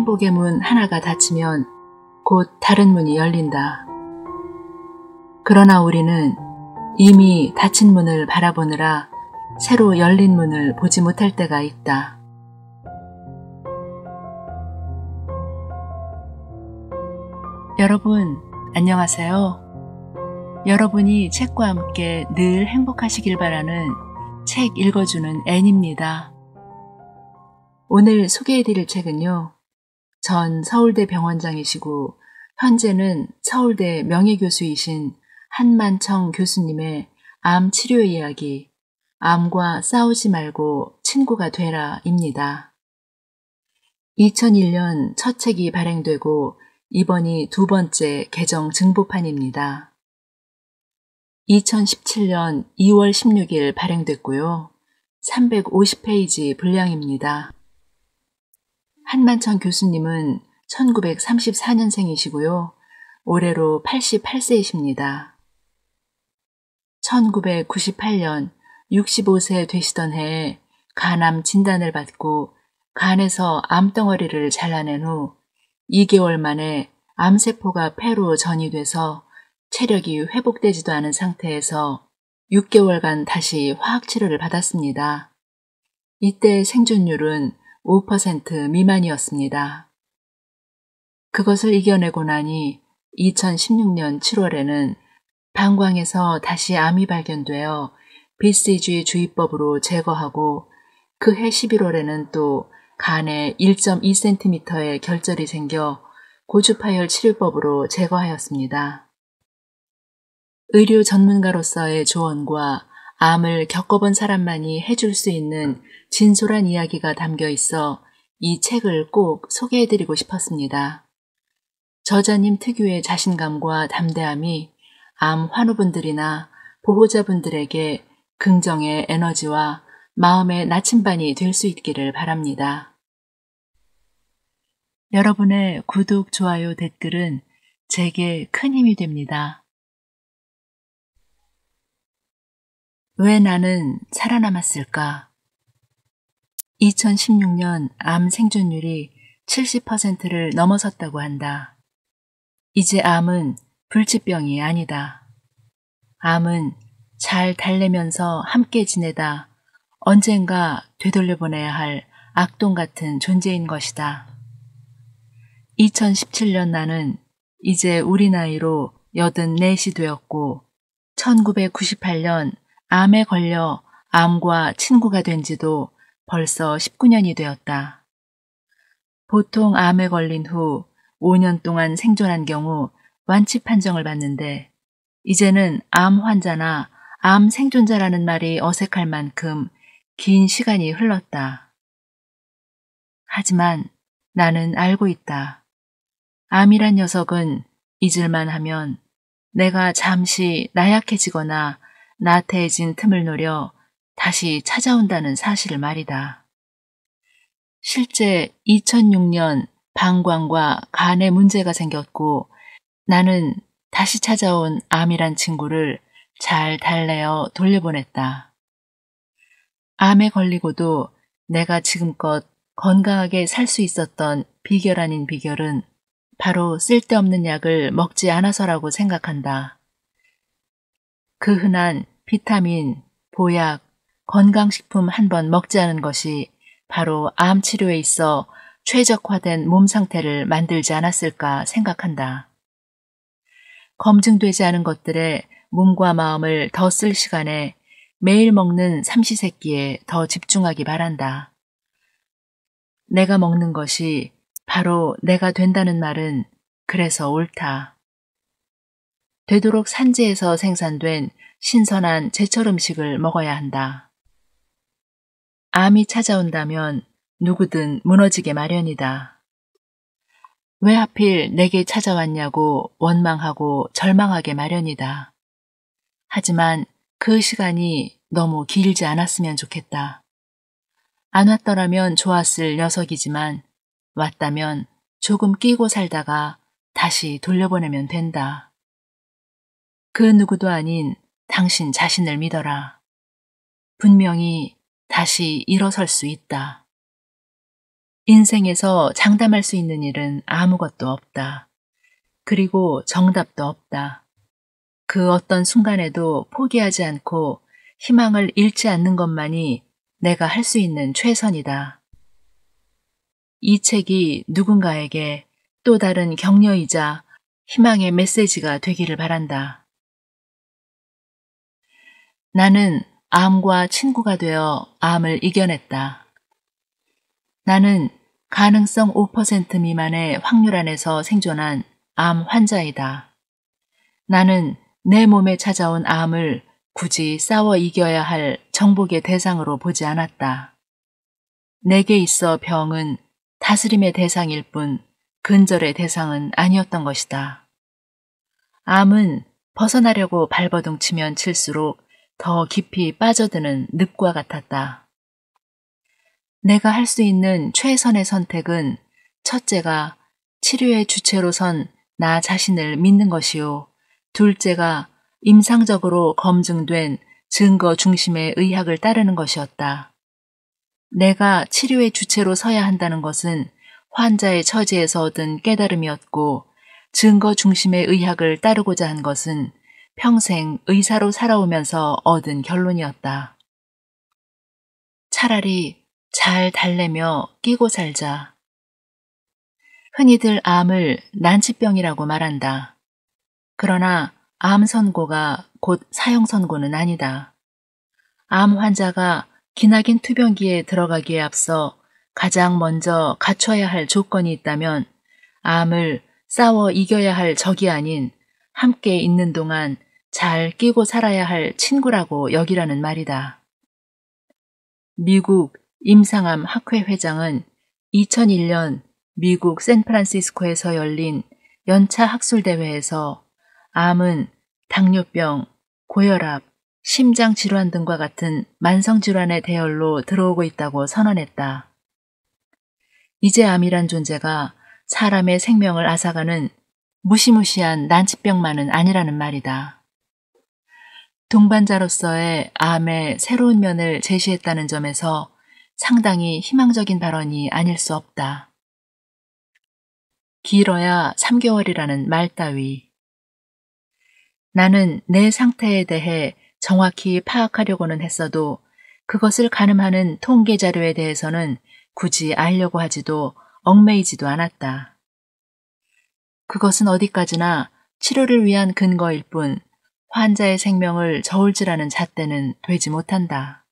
행복의 문 하나가 닫히면 곧 다른 문이 열린다. 그러나 우리는 이미 닫힌 문을 바라보느라 새로 열린 문을 보지 못할 때가 있다. 여러분, 안녕하세요. 여러분이 책과 함께 늘 행복하시길 바라는 책 읽어주는 앤입니다. 오늘 소개해드릴 책은요. 전 서울대 병원장이시고 현재는 서울대 명예교수이신 한만청 교수님의 암 치료 이야기, 암과 싸우지 말고 친구가 되라입니다. 2001년 첫 책이 발행되고 이번이 두 번째 개정 증보판입니다. 2017년 2월 16일 발행됐고요. 350페이지 분량입니다. 한만천 교수님은 1934년생이시고요. 올해로 88세이십니다. 1998년 65세 되시던 해에 간암 진단을 받고 간에서 암덩어리를 잘라낸 후 2개월 만에 암세포가 폐로 전이돼서 체력이 회복되지도 않은 상태에서 6개월간 다시 화학치료를 받았습니다. 이때 생존율은 5% 미만이었습니다. 그것을 이겨내고 나니 2016년 7월에는 방광에서 다시 암이 발견되어 BCG 주의법으로 제거하고 그해 11월에는 또 간에 1.2cm의 결절이 생겨 고주파열 치료법으로 제거하였습니다. 의료 전문가로서의 조언과 암을 겪어본 사람만이 해줄 수 있는 진솔한 이야기가 담겨 있어 이 책을 꼭 소개해드리고 싶었습니다. 저자님 특유의 자신감과 담대함이 암 환우분들이나 보호자분들에게 긍정의 에너지와 마음의 나침반이 될 수 있기를 바랍니다. 여러분의 구독, 좋아요, 댓글은 제게 큰 힘이 됩니다. 왜 나는 살아남았을까? 2016년 암 생존율이 70%를 넘어섰다고 한다. 이제 암은 불치병이 아니다. 암은 잘 달래면서 함께 지내다 언젠가 되돌려보내야 할 악동 같은 존재인 것이다. 2017년 나는 이제 우리 나이로 8 4이 되었고 1998년 암에 걸려 암과 친구가 된 지도 벌써 19년이 되었다. 보통 암에 걸린 후 5년 동안 생존한 경우 완치 판정을 받는데 이제는 암 환자나 암 생존자라는 말이 어색할 만큼 긴 시간이 흘렀다. 하지만 나는 알고 있다. 암이란 녀석은 잊을만 하면 내가 잠시 나약해지거나 나태해진 틈을 노려 다시 찾아온다는 사실 말이다. 실제 2006년 방광과 간에 문제가 생겼고 나는 다시 찾아온 암이란 친구를 잘 달래어 돌려보냈다. 암에 걸리고도 내가 지금껏 건강하게 살 수 있었던 비결 아닌 비결은 바로 쓸데없는 약을 먹지 않아서라고 생각한다. 그 흔한 비타민, 보약, 건강식품 한 번 먹지 않은 것이 바로 암 치료에 있어 최적화된 몸 상태를 만들지 않았을까 생각한다. 검증되지 않은 것들에 몸과 마음을 더 쓸 시간에 매일 먹는 삼시세끼에 더 집중하기 바란다. 내가 먹는 것이 바로 내가 된다는 말은 그래서 옳다. 되도록 산지에서 생산된 신선한 제철 음식을 먹어야 한다. 암이 찾아온다면 누구든 무너지게 마련이다. 왜 하필 내게 찾아왔냐고 원망하고 절망하게 마련이다. 하지만 그 시간이 너무 길지 않았으면 좋겠다. 안 왔더라면 좋았을 녀석이지만 왔다면 조금 끼고 살다가 다시 돌려보내면 된다. 그 누구도 아닌 당신 자신을 믿어라. 분명히 다시 일어설 수 있다. 인생에서 장담할 수 있는 일은 아무것도 없다. 그리고 정답도 없다. 그 어떤 순간에도 포기하지 않고 희망을 잃지 않는 것만이 내가 할 수 있는 최선이다. 이 책이 누군가에게 또 다른 격려이자 희망의 메시지가 되기를 바란다. 나는 암과 친구가 되어 암을 이겨냈다. 나는 가능성 5% 미만의 확률 안에서 생존한 암 환자이다. 나는 내 몸에 찾아온 암을 굳이 싸워 이겨야 할 정복의 대상으로 보지 않았다. 내게 있어 병은 다스림의 대상일 뿐 근절의 대상은 아니었던 것이다. 암은 벗어나려고 발버둥 치면 칠수록 더 깊이 빠져드는 늪과 같았다. 내가 할 수 있는 최선의 선택은 첫째가 치료의 주체로선 나 자신을 믿는 것이요. 둘째가 임상적으로 검증된 증거 중심의 의학을 따르는 것이었다. 내가 치료의 주체로 서야 한다는 것은 환자의 처지에서 얻은 깨달음이었고 증거 중심의 의학을 따르고자 한 것은 평생 의사로 살아오면서 얻은 결론이었다. 차라리 잘 달래며 끼고 살자. 흔히들 암을 난치병이라고 말한다. 그러나 암 선고가 곧 사형 선고는 아니다. 암 환자가 기나긴 투병기에 들어가기에 앞서 가장 먼저 갖춰야 할 조건이 있다면 암을 싸워 이겨야 할 적이 아닌 함께 있는 동안 잘 끼고 살아야 할 친구라고 여기라는 말이다. 미국 임상암 학회 회장은 2001년 미국 샌프란시스코에서 열린 연차 학술대회에서 암은 당뇨병, 고혈압, 심장질환 등과 같은 만성질환의 대열로 들어오고 있다고 선언했다. 이제 암이란 존재가 사람의 생명을 앗아가는 무시무시한 난치병만은 아니라는 말이다. 동반자로서의 암의 새로운 면을 제시했다는 점에서 상당히 희망적인 발언이 아닐 수 없다. 길어야 3개월이라는 말 따위. 나는 내 상태에 대해 정확히 파악하려고는 했어도 그것을 가늠하는 통계 자료에 대해서는 굳이 알려고 하지도 얽매이지도 않았다. 그것은 어디까지나 치료를 위한 근거일 뿐 환자의 생명을 저울질하는 잣대는 되지 못한다.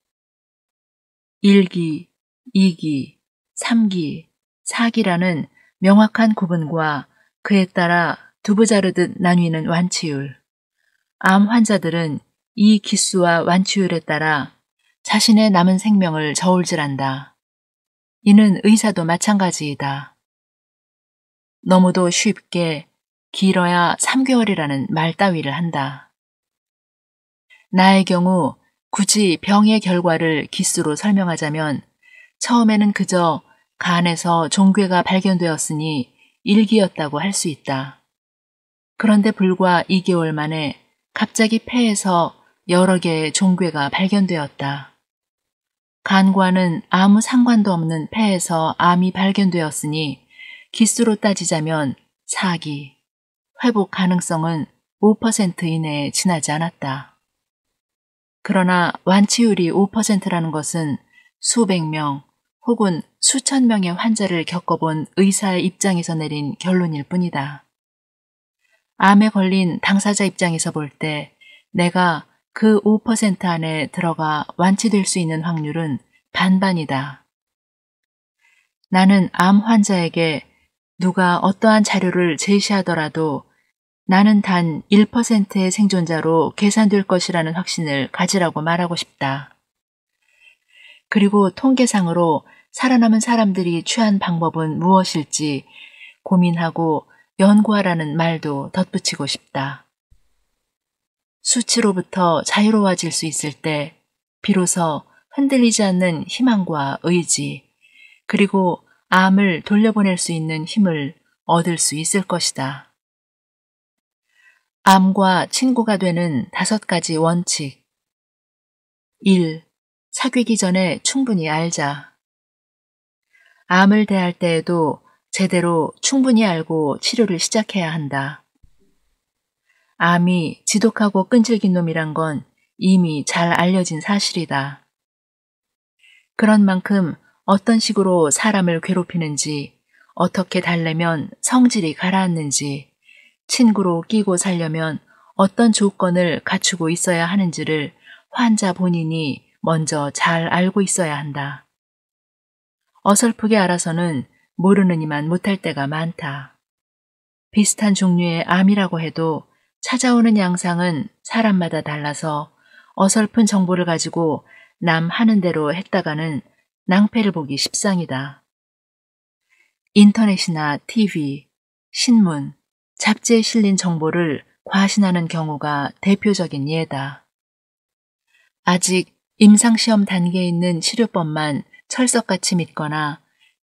1기, 2기, 3기, 4기라는 명확한 구분과 그에 따라 두부자르듯 나뉘는 완치율. 암 환자들은 이 기수와 완치율에 따라 자신의 남은 생명을 저울질한다. 이는 의사도 마찬가지이다. 너무도 쉽게 길어야 3개월이라는 말 따위를 한다. 나의 경우 굳이 병의 결과를 기수로 설명하자면 처음에는 그저 간에서 종괴가 발견되었으니 일기였다고 할 수 있다. 그런데 불과 2개월 만에 갑자기 폐에서 여러 개의 종괴가 발견되었다. 간과는 아무 상관도 없는 폐에서 암이 발견되었으니 기수로 따지자면 사기, 회복 가능성은 5% 이내에 지나지 않았다. 그러나 완치율이 5%라는 것은 수백 명 혹은 수천 명의 환자를 겪어본 의사의 입장에서 내린 결론일 뿐이다. 암에 걸린 당사자 입장에서 볼 때 내가 그 5% 안에 들어가 완치될 수 있는 확률은 반반이다. 나는 암 환자에게 누가 어떠한 자료를 제시하더라도 나는 단 1%의 생존자로 계산될 것이라는 확신을 가지라고 말하고 싶다. 그리고 통계상으로 살아남은 사람들이 취한 방법은 무엇일지 고민하고 연구하라는 말도 덧붙이고 싶다. 수치로부터 자유로워질 수 있을 때 비로소 흔들리지 않는 희망과 의지 그리고 암을 돌려보낼 수 있는 힘을 얻을 수 있을 것이다. 암과 친구가 되는 다섯 가지 원칙 1. 사귀기 전에 충분히 알자. 암을 대할 때에도 제대로 충분히 알고 치료를 시작해야 한다. 암이 지독하고 끈질긴 놈이란 건 이미 잘 알려진 사실이다. 그런 만큼 어떤 식으로 사람을 괴롭히는지, 어떻게 달래면 성질이 가라앉는지, 친구로 끼고 살려면 어떤 조건을 갖추고 있어야 하는지를 환자 본인이 먼저 잘 알고 있어야 한다. 어설프게 알아서는 모르는 이만 못할 때가 많다. 비슷한 종류의 암이라고 해도 찾아오는 양상은 사람마다 달라서 어설픈 정보를 가지고 남 하는 대로 했다가는 낭패를 보기 십상이다. 인터넷이나 TV, 신문, 잡지에 실린 정보를 과신하는 경우가 대표적인 예다. 아직 임상시험 단계에 있는 치료법만 철석같이 믿거나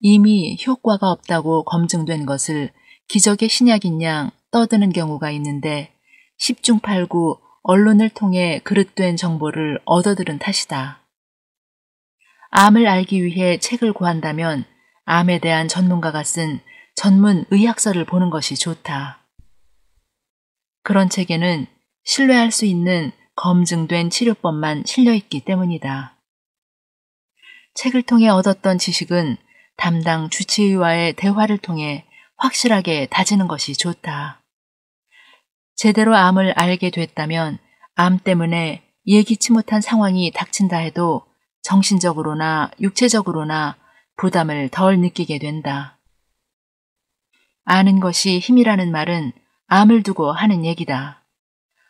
이미 효과가 없다고 검증된 것을 기적의 신약인 양 떠드는 경우가 있는데 10중 8구 언론을 통해 그릇된 정보를 얻어들은 탓이다. 암을 알기 위해 책을 구한다면 암에 대한 전문가가 쓴 전문 의학서를 보는 것이 좋다. 그런 책에는 신뢰할 수 있는 검증된 치료법만 실려있기 때문이다. 책을 통해 얻었던 지식은 담당 주치의와의 대화를 통해 확실하게 다지는 것이 좋다. 제대로 암을 알게 됐다면 암 때문에 예기치 못한 상황이 닥친다 해도 정신적으로나 육체적으로나 부담을 덜 느끼게 된다. 아는 것이 힘이라는 말은 암을 두고 하는 얘기다.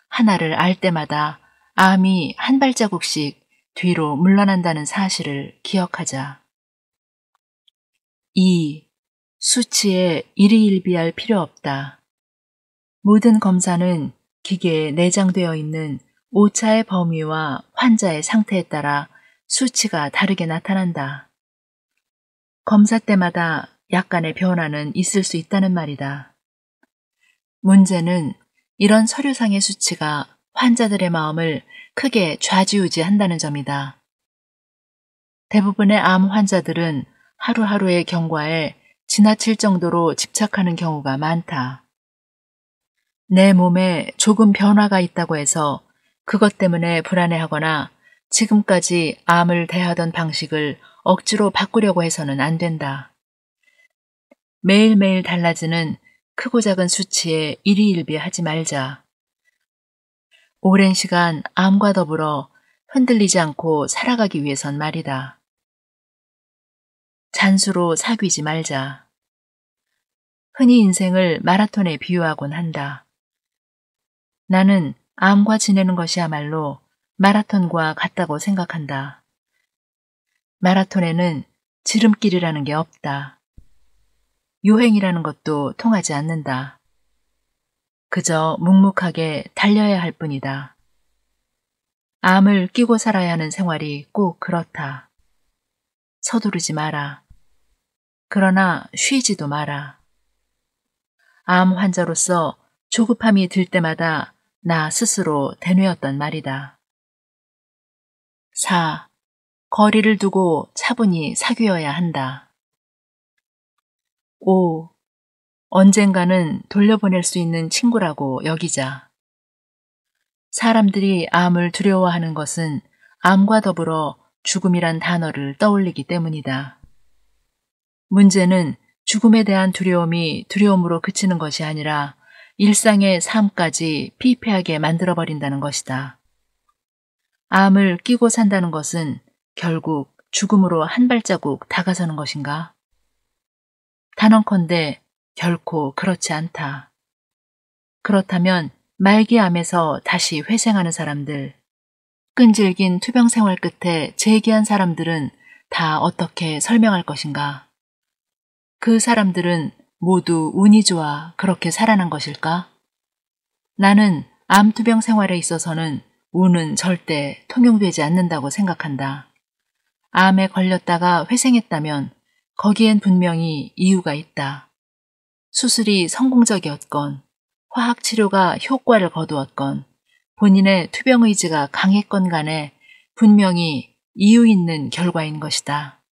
하나를 알 때마다 암이 한 발자국씩 뒤로 물러난다는 사실을 기억하자. 2. 수치에 일희일비할 필요 없다. 모든 검사는 기계에 내장되어 있는 오차의 범위와 환자의 상태에 따라 수치가 다르게 나타난다. 검사 때마다 약간의 변화는 있을 수 있다는 말이다. 문제는 이런 서류상의 수치가 환자들의 마음을 크게 좌지우지한다는 점이다. 대부분의 암 환자들은 하루하루의 경과에 지나칠 정도로 집착하는 경우가 많다. 내 몸에 조금 변화가 있다고 해서 그것 때문에 불안해하거나 지금까지 암을 대하던 방식을 억지로 바꾸려고 해서는 안 된다. 매일매일 달라지는 크고 작은 수치에 일희일비하지 말자. 오랜 시간 암과 더불어 흔들리지 않고 살아가기 위해선 말이다. 잔수로 사귀지 말자. 흔히 인생을 마라톤에 비유하곤 한다. 나는 암과 지내는 것이야말로 마라톤과 같다고 생각한다. 마라톤에는 지름길이라는 게 없다. 유행이라는 것도 통하지 않는다. 그저 묵묵하게 달려야 할 뿐이다. 암을 끼고 살아야 하는 생활이 꼭 그렇다. 서두르지 마라. 그러나 쉬지도 마라. 암 환자로서 조급함이 들 때마다 나 스스로 대뇌었던 말이다. 4. 거리를 두고 차분히 사귀어야 한다. 5. 언젠가는 돌려보낼 수 있는 친구라고 여기자. 사람들이 암을 두려워하는 것은 암과 더불어 죽음이란 단어를 떠올리기 때문이다. 문제는 죽음에 대한 두려움이 두려움으로 그치는 것이 아니라 일상의 삶까지 피폐하게 만들어버린다는 것이다. 암을 끼고 산다는 것은 결국 죽음으로 한 발자국 다가서는 것인가? 단언컨대 결코 그렇지 않다. 그렇다면 말기암에서 다시 회생하는 사람들, 끈질긴 투병 생활 끝에 재기한 사람들은 다 어떻게 설명할 것인가? 그 사람들은 모두 운이 좋아 그렇게 살아난 것일까? 나는 암투병 생활에 있어서는 운은 절대 통용되지 않는다고 생각한다. 암에 걸렸다가 회생했다면 거기엔 분명히 이유가 있다. 수술이 성공적이었건, 화학 치료가 효과를 거두었건, 본인의 투병 의지가 강했건 간에 분명히 이유 있는 결과인 것이다.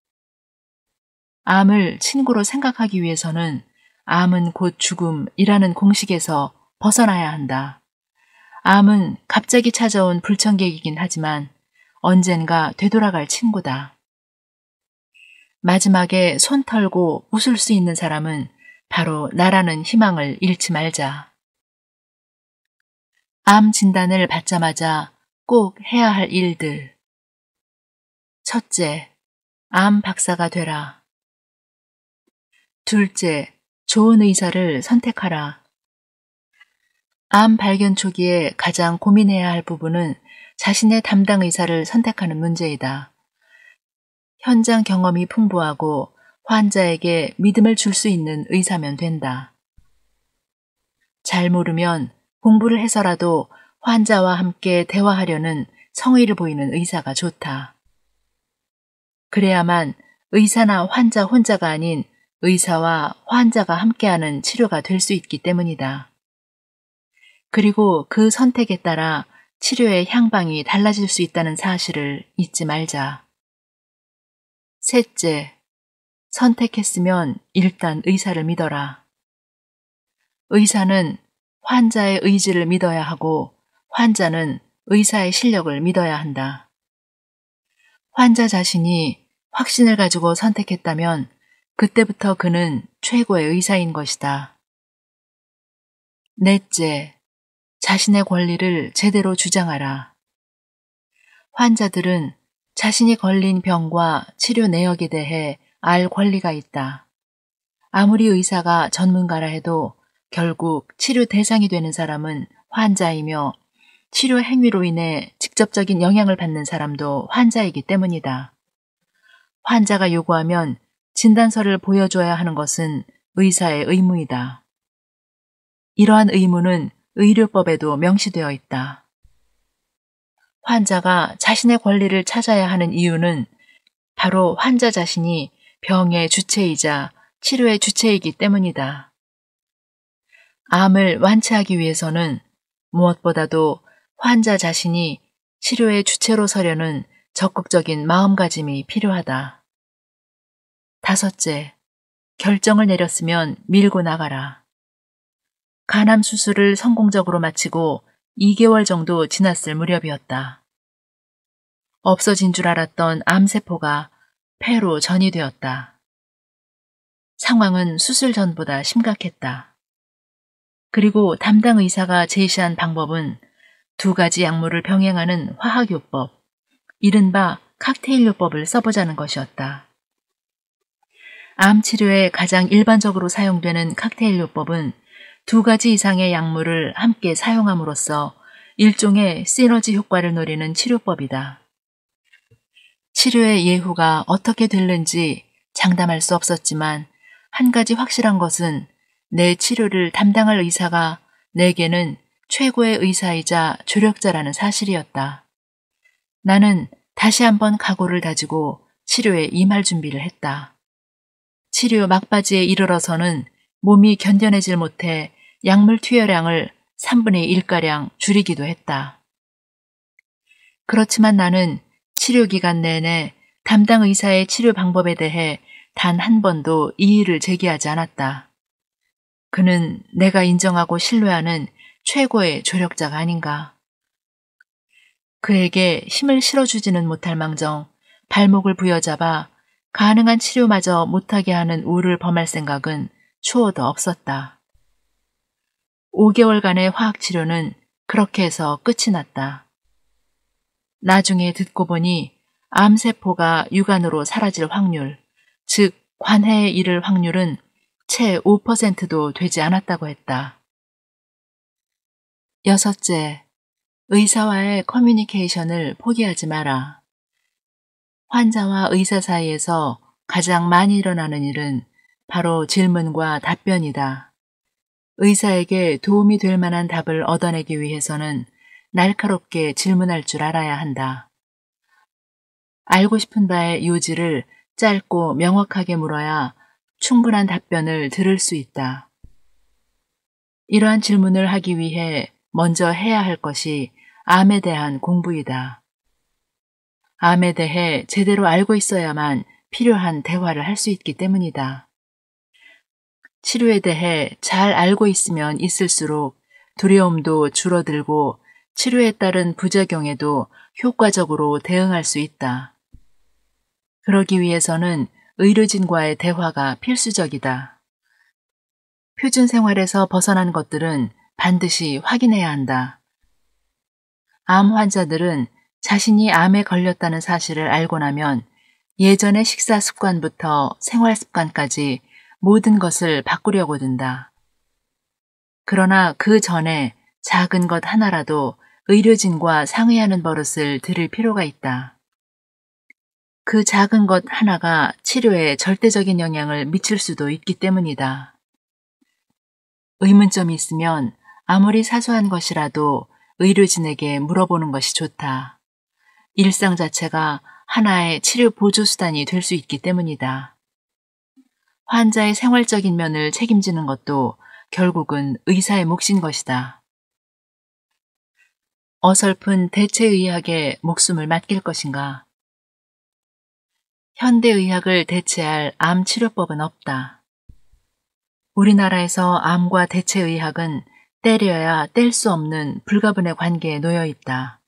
암을 친구로 생각하기 위해서는 암은 곧 죽음이라는 공식에서 벗어나야 한다. 암은 갑자기 찾아온 불청객이긴 하지만 언젠가 되돌아갈 친구다. 마지막에 손 털고 웃을 수 있는 사람은 바로 나라는 희망을 잃지 말자. 암 진단을 받자마자 꼭 해야 할 일들. 첫째, 암 박사가 되라. 둘째, 좋은 의사를 선택하라. 암 발견 초기에 가장 고민해야 할 부분은 자신의 담당 의사를 선택하는 문제이다. 현장 경험이 풍부하고 환자에게 믿음을 줄 수 있는 의사면 된다. 잘 모르면 공부를 해서라도 환자와 함께 대화하려는 성의를 보이는 의사가 좋다. 그래야만 의사나 환자 혼자가 아닌 의사와 환자가 함께하는 치료가 될 수 있기 때문이다. 그리고 그 선택에 따라 치료의 향방이 달라질 수 있다는 사실을 잊지 말자. 셋째, 선택했으면 일단 의사를 믿어라. 의사는 환자의 의지를 믿어야 하고 환자는 의사의 실력을 믿어야 한다. 환자 자신이 확신을 가지고 선택했다면 그때부터 그는 최고의 의사인 것이다. 넷째, 자신의 권리를 제대로 주장하라. 환자들은 자신이 걸린 병과 치료 내역에 대해 알 권리가 있다. 아무리 의사가 전문가라 해도 결국 치료 대상이 되는 사람은 환자이며 치료 행위로 인해 직접적인 영향을 받는 사람도 환자이기 때문이다. 환자가 요구하면 진단서를 보여줘야 하는 것은 의사의 의무이다. 이러한 의무는 의료법에도 명시되어 있다. 환자가 자신의 권리를 찾아야 하는 이유는 바로 환자 자신이 병의 주체이자 치료의 주체이기 때문이다. 암을 완치하기 위해서는 무엇보다도 환자 자신이 치료의 주체로 서려는 적극적인 마음가짐이 필요하다. 다섯째, 결정을 내렸으면 밀고 나가라. 간암 수술을 성공적으로 마치고 2개월 정도 지났을 무렵이었다. 없어진 줄 알았던 암세포가 폐로 전이 되었다. 상황은 수술 전보다 심각했다. 그리고 담당 의사가 제시한 방법은 두 가지 약물을 병행하는 화학요법, 이른바 칵테일요법을 써보자는 것이었다. 암 치료에 가장 일반적으로 사용되는 칵테일요법은 두 가지 이상의 약물을 함께 사용함으로써 일종의 시너지 효과를 노리는 치료법이다. 치료의 예후가 어떻게 될는지 장담할 수 없었지만 한 가지 확실한 것은 내 치료를 담당할 의사가 내게는 최고의 의사이자 조력자라는 사실이었다. 나는 다시 한번 각오를 다지고 치료에 임할 준비를 했다. 치료 막바지에 이르러서는 몸이 견뎌내질 못해 약물 투여량을 3분의 1가량 줄이기도 했다. 그렇지만 나는 치료 기간 내내 담당 의사의 치료 방법에 대해 단 한 번도 이의를 제기하지 않았다. 그는 내가 인정하고 신뢰하는 최고의 조력자가 아닌가. 그에게 힘을 실어주지는 못할 망정 발목을 부여잡아 가능한 치료마저 못하게 하는 우를 범할 생각은 추호도 없었다. 5개월간의 화학치료는 그렇게 해서 끝이 났다. 나중에 듣고 보니 암세포가 육안으로 사라질 확률, 즉 관해에 이를 확률은 채 5%도 되지 않았다고 했다. 여섯째, 의사와의 커뮤니케이션을 포기하지 마라. 환자와 의사 사이에서 가장 많이 일어나는 일은 바로 질문과 답변이다. 의사에게 도움이 될 만한 답을 얻어내기 위해서는 날카롭게 질문할 줄 알아야 한다. 알고 싶은 바의 요지를 짧고 명확하게 물어야 충분한 답변을 들을 수 있다. 이러한 질문을 하기 위해 먼저 해야 할 것이 암에 대한 공부이다. 암에 대해 제대로 알고 있어야만 필요한 대화를 할 수 있기 때문이다. 치료에 대해 잘 알고 있으면 있을수록 두려움도 줄어들고 치료에 따른 부작용에도 효과적으로 대응할 수 있다. 그러기 위해서는 의료진과의 대화가 필수적이다. 표준 생활에서 벗어난 것들은 반드시 확인해야 한다. 암 환자들은 자신이 암에 걸렸다는 사실을 알고 나면 예전의 식사 습관부터 생활 습관까지 모든 것을 바꾸려고 든다. 그러나 그 전에 작은 것 하나라도 의료진과 상의하는 버릇을 들을 필요가 있다. 그 작은 것 하나가 치료에 절대적인 영향을 미칠 수도 있기 때문이다. 의문점이 있으면 아무리 사소한 것이라도 의료진에게 물어보는 것이 좋다. 일상 자체가 하나의 치료 보조수단이 될 수 있기 때문이다. 환자의 생활적인 면을 책임지는 것도 결국은 의사의 몫인 것이다. 어설픈 대체의학에 목숨을 맡길 것인가? 현대의학을 대체할 암 치료법은 없다. 우리나라에서 암과 대체의학은 때려야 뗄 수 없는 불가분의 관계에 놓여 있다.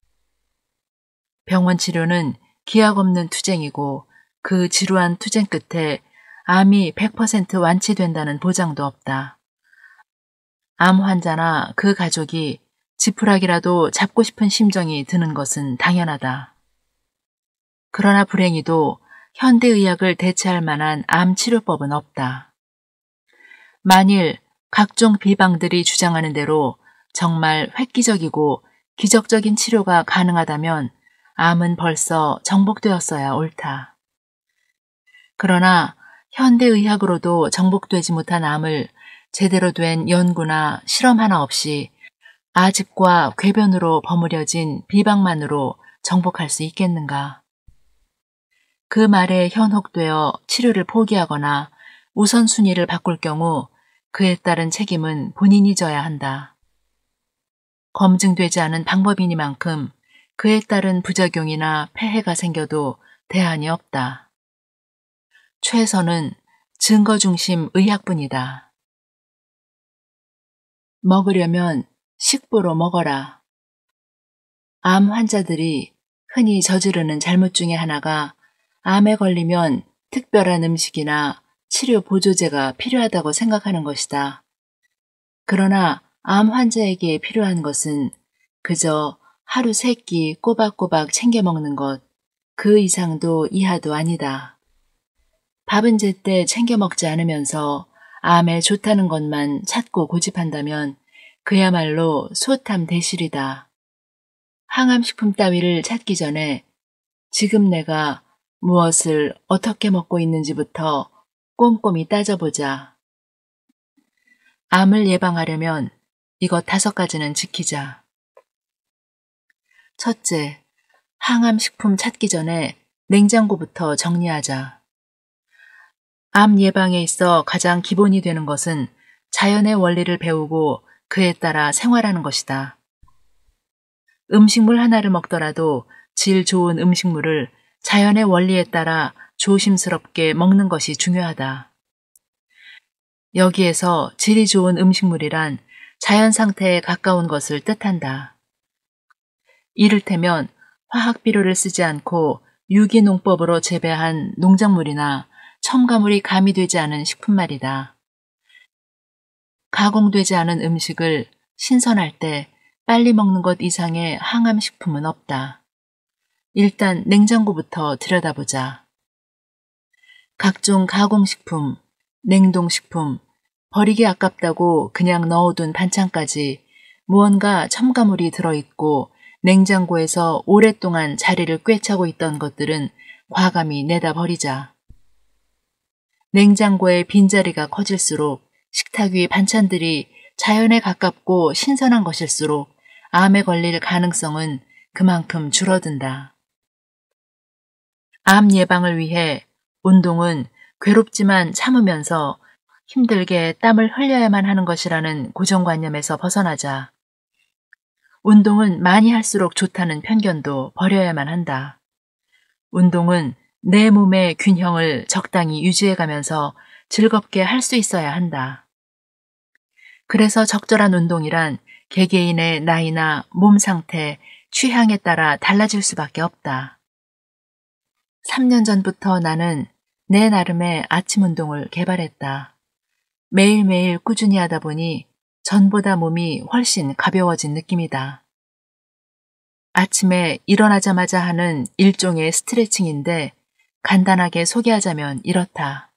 병원 치료는 기약 없는 투쟁이고 그 지루한 투쟁 끝에 암이 100% 완치된다는 보장도 없다. 암 환자나 그 가족이 지푸라기라도 잡고 싶은 심정이 드는 것은 당연하다. 그러나 불행히도 현대의학을 대체할 만한 암 치료법은 없다. 만일 각종 비방들이 주장하는 대로 정말 획기적이고 기적적인 치료가 가능하다면 암은 벌써 정복되었어야 옳다. 그러나 현대의학으로도 정복되지 못한 암을 제대로 된 연구나 실험 하나 없이 아집과 궤변으로 버무려진 비방만으로 정복할 수 있겠는가. 그 말에 현혹되어 치료를 포기하거나 우선순위를 바꿀 경우 그에 따른 책임은 본인이 져야 한다. 검증되지 않은 방법이니만큼 그에 따른 부작용이나 폐해가 생겨도 대안이 없다. 최선은 증거 중심 의학뿐이다. 먹으려면 식보로 먹어라. 암 환자들이 흔히 저지르는 잘못 중에 하나가 암에 걸리면 특별한 음식이나 치료 보조제가 필요하다고 생각하는 것이다. 그러나 암 환자에게 필요한 것은 그저 하루 세 끼 꼬박꼬박 챙겨 먹는 것, 그 이상도 이하도 아니다. 밥은 제때 챙겨 먹지 않으면서 암에 좋다는 것만 찾고 고집한다면 그야말로 소탐 대실이다. 항암식품 따위를 찾기 전에 지금 내가 무엇을 어떻게 먹고 있는지부터 꼼꼼히 따져보자. 암을 예방하려면 이것 다섯 가지는 지키자. 첫째, 항암식품 찾기 전에 냉장고부터 정리하자. 암 예방에 있어 가장 기본이 되는 것은 자연의 원리를 배우고 그에 따라 생활하는 것이다. 음식물 하나를 먹더라도 질 좋은 음식물을 자연의 원리에 따라 조심스럽게 먹는 것이 중요하다. 여기에서 질이 좋은 음식물이란 자연 상태에 가까운 것을 뜻한다. 이를테면 화학 비료를 쓰지 않고 유기농법으로 재배한 농작물이나 첨가물이 가미되지 않은 식품 말이다. 가공되지 않은 음식을 신선할 때 빨리 먹는 것 이상의 항암식품은 없다. 일단 냉장고부터 들여다보자. 각종 가공식품, 냉동식품, 버리기 아깝다고 그냥 넣어둔 반찬까지 무언가 첨가물이 들어있고 냉장고에서 오랫동안 자리를 꿰차고 있던 것들은 과감히 내다 버리자. 냉장고의 빈자리가 커질수록 식탁 위 반찬들이 자연에 가깝고 신선한 것일수록 암에 걸릴 가능성은 그만큼 줄어든다. 암 예방을 위해 운동은 괴롭지만 참으면서 힘들게 땀을 흘려야만 하는 것이라는 고정관념에서 벗어나자. 운동은 많이 할수록 좋다는 편견도 버려야만 한다. 운동은 내 몸의 균형을 적당히 유지해가면서 즐겁게 할 수 있어야 한다. 그래서 적절한 운동이란 개개인의 나이나 몸 상태, 취향에 따라 달라질 수밖에 없다. 3년 전부터 나는 내 나름의 아침 운동을 개발했다. 매일매일 꾸준히 하다 보니 전보다 몸이 훨씬 가벼워진 느낌이다. 아침에 일어나자마자 하는 일종의 스트레칭인데 간단하게 소개하자면 이렇다.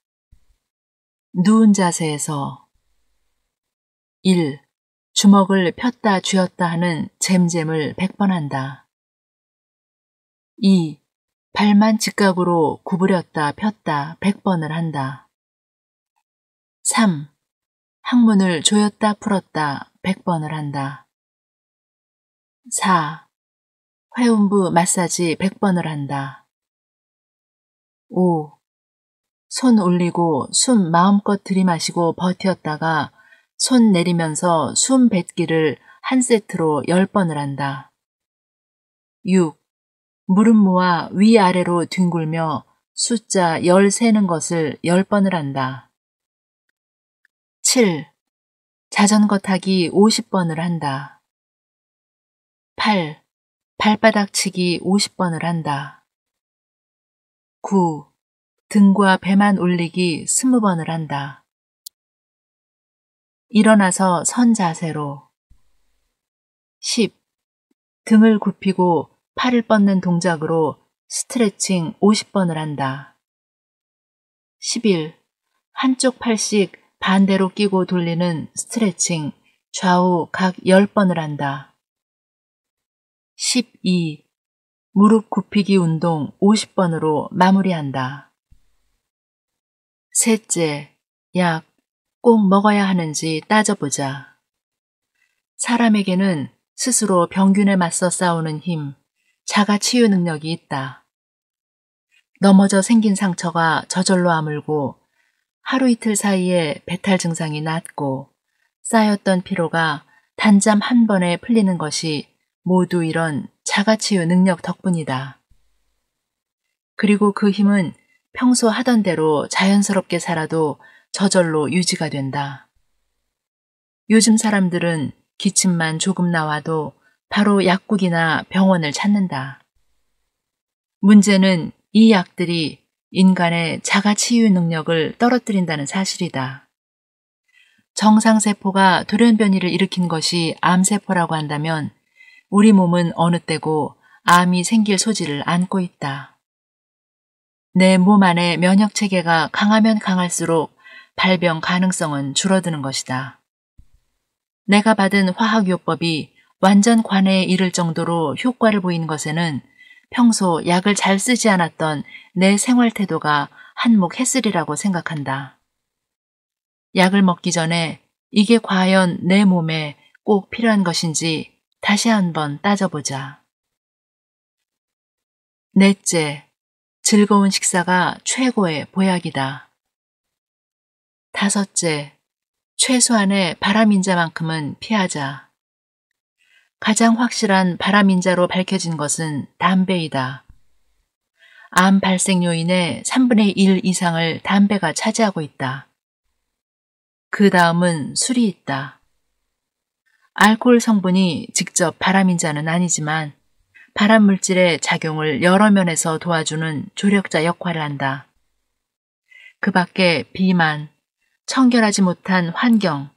누운 자세에서 1. 주먹을 폈다 쥐었다 하는 잼잼을 100번 한다. 2. 발만 직각으로 구부렸다 폈다 100번을 한다. 3. 항문을 조였다 풀었다 100번을 한다. 4. 회음부 마사지 100번을 한다. 5. 손 올리고 숨 마음껏 들이마시고 버텼다가 손 내리면서 숨 뱉기를 한 세트로 10번을 한다. 6. 무릎 모아 위아래로 뒹굴며 숫자 10 세는 것을 10번을 한다. 7. 자전거 타기 50번을 한다. 8. 발바닥 치기 50번을 한다. 9. 등과 배만 올리기 20번을 한다. 일어나서 선 자세로 10. 등을 굽히고 팔을 뻗는 동작으로 스트레칭 50번을 한다. 11. 한쪽 팔씩 반대로 끼고 돌리는 스트레칭 좌우 각 10번을 한다. 12. 무릎 굽히기 운동 50번으로 마무리한다. 셋째, 약 꼭 먹어야 하는지 따져보자. 사람에게는 스스로 병균에 맞서 싸우는 힘, 자가 치유 능력이 있다. 넘어져 생긴 상처가 저절로 아물고 하루 이틀 사이에 배탈 증상이 낫고 쌓였던 피로가 단잠 한 번에 풀리는 것이 모두 이런 자가치유 능력 덕분이다. 그리고 그 힘은 평소 하던 대로 자연스럽게 살아도 저절로 유지가 된다. 요즘 사람들은 기침만 조금 나와도 바로 약국이나 병원을 찾는다. 문제는 이 약들이 인간의 자가치유 능력을 떨어뜨린다는 사실이다. 정상세포가 돌연변이를 일으킨 것이 암세포라고 한다면 우리 몸은 어느 때고 암이 생길 소지를 안고 있다. 내 몸 안의 면역 체계가 강하면 강할수록 발병 가능성은 줄어드는 것이다. 내가 받은 화학요법이 완전 관해에 이를 정도로 효과를 보인 것에는 평소 약을 잘 쓰지 않았던 내 생활 태도가 한몫했으리라고 생각한다. 약을 먹기 전에 이게 과연 내 몸에 꼭 필요한 것인지 다시 한 번 따져보자. 넷째, 즐거운 식사가 최고의 보약이다. 다섯째, 최소한의 바람인자만큼은 피하자. 가장 확실한 바람인자로 밝혀진 것은 담배이다. 암 발생 요인의 3분의 1 이상을 담배가 차지하고 있다. 그 다음은 술이 있다. 알코올 성분이 직접 발암인자는 아니지만 발암 물질의 작용을 여러 면에서 도와주는 조력자 역할을 한다. 그 밖에 비만, 청결하지 못한 환경,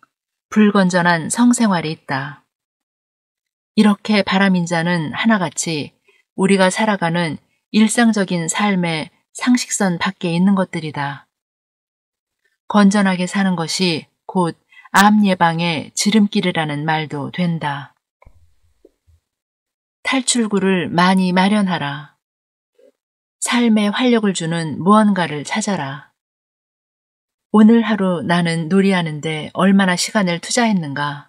불건전한 성생활이 있다. 이렇게 발암인자는 하나같이 우리가 살아가는 일상적인 삶의 상식선 밖에 있는 것들이다. 건전하게 사는 것이 곧암 예방에 지름길이라는 말도 된다. 탈출구를 많이 마련하라. 삶에 활력을 주는 무언가를 찾아라. 오늘 하루 나는 놀이하는데 얼마나 시간을 투자했는가.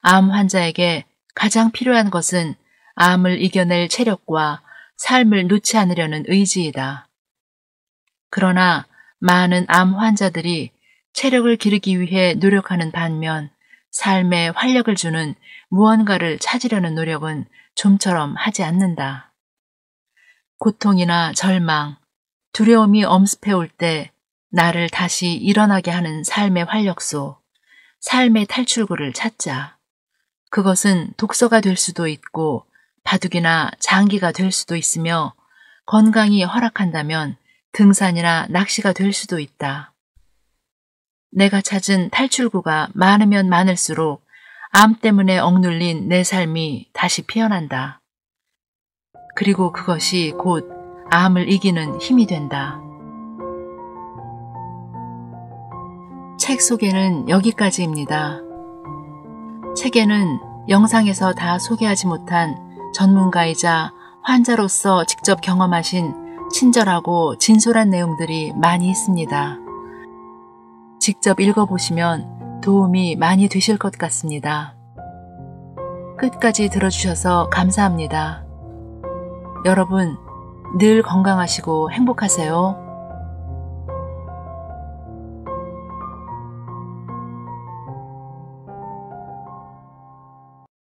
암 환자에게 가장 필요한 것은 암을 이겨낼 체력과 삶을 놓지 않으려는 의지이다. 그러나 많은 암 환자들이 체력을 기르기 위해 노력하는 반면 삶에 활력을 주는 무언가를 찾으려는 노력은 좀처럼 하지 않는다. 고통이나 절망, 두려움이 엄습해올 때 나를 다시 일어나게 하는 삶의 활력소, 삶의 탈출구를 찾자. 그것은 독서가 될 수도 있고 바둑이나 장기가 될 수도 있으며 건강이 허락한다면 등산이나 낚시가 될 수도 있다. 내가 찾은 탈출구가 많으면 많을수록 암 때문에 억눌린 내 삶이 다시 피어난다. 그리고 그것이 곧 암을 이기는 힘이 된다. 책 소개는 여기까지입니다. 책에는 영상에서 다 소개하지 못한 전문가이자 환자로서 직접 경험하신 친절하고 진솔한 내용들이 많이 있습니다. 직접 읽어보시면 도움이 많이 되실 것 같습니다. 끝까지 들어주셔서 감사합니다. 여러분, 늘 건강하시고 행복하세요.